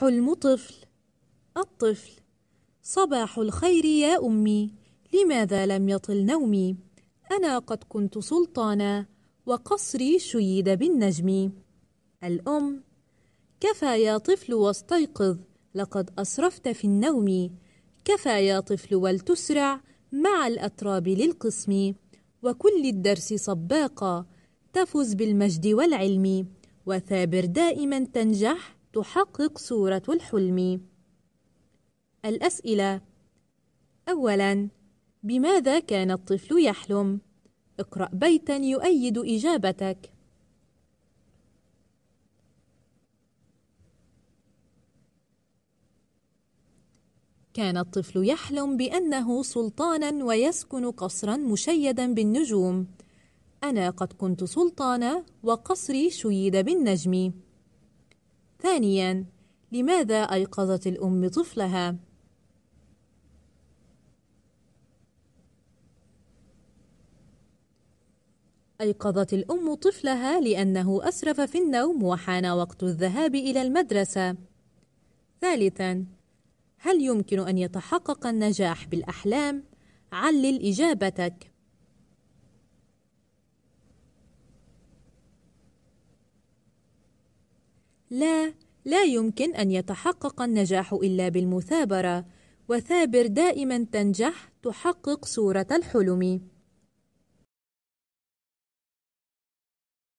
حلم طفل الطفل صباح الخير يا أمي لماذا لم يطل نومي أنا قد كنت سلطانا وقصري شيد بالنجم الأم كفى يا طفل واستيقظ لقد أسرفت في النوم كفى يا طفل ولتسرع مع الأتراب للقسم وكل الدرس سباقا تفز بالمجد والعلم وثابر دائما تنجح تحقق صورة الحلم الأسئلة أولاً بماذا كان الطفل يحلم؟ اقرأ بيتاً يؤيد إجابتك كان الطفل يحلم بأنه سلطاناً ويسكن قصراً مشيداً بالنجوم أنا قد كنت سلطانة وقصري شيد بالنجم ثانيا لماذا أيقظت الأم طفلها؟ أيقظت الأم طفلها لأنه أسرف في النوم وحان وقت الذهاب إلى المدرسة. ثالثاً، هل يمكن أن يتحقق النجاح بالأحلام؟ علل إجابتك. لا لا يمكن ان يتحقق النجاح الا بالمثابره وثابر دائما تنجح تحقق صوره الحلم